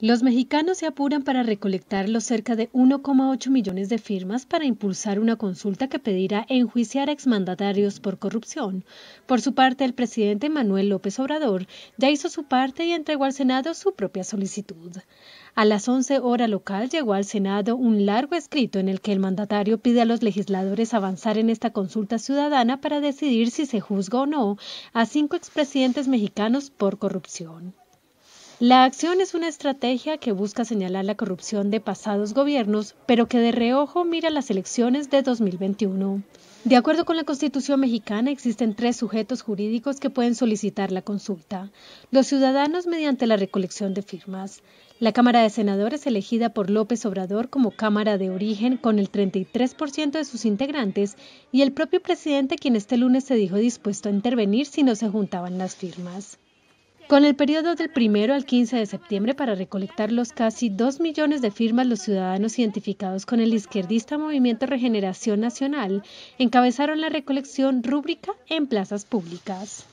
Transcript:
Los mexicanos se apuran para recolectar los cerca de 1,8 millones de firmas para impulsar una consulta que pedirá enjuiciar a exmandatarios por corrupción. Por su parte, el presidente Manuel López Obrador ya hizo su parte y entregó al Senado su propia solicitud. A las 11 hora local llegó al Senado un largo escrito en el que el mandatario pide a los legisladores avanzar en esta consulta ciudadana para decidir si se juzga o no a cinco expresidentes mexicanos por corrupción. La acción es una estrategia que busca señalar la corrupción de pasados gobiernos, pero que de reojo mira las elecciones de 2021. De acuerdo con la Constitución mexicana, existen tres sujetos jurídicos que pueden solicitar la consulta. Los ciudadanos mediante la recolección de firmas. La Cámara de Senadores elegida por López Obrador como Cámara de Origen con el 33% de sus integrantes y el propio presidente quien este lunes se dijo dispuesto a intervenir si no se juntaban las firmas. Con el periodo del 1 al 15 de septiembre para recolectar los casi 2 millones de firmas, los ciudadanos identificados con el izquierdista Movimiento Regeneración Nacional encabezaron la recolección rúbrica en plazas públicas.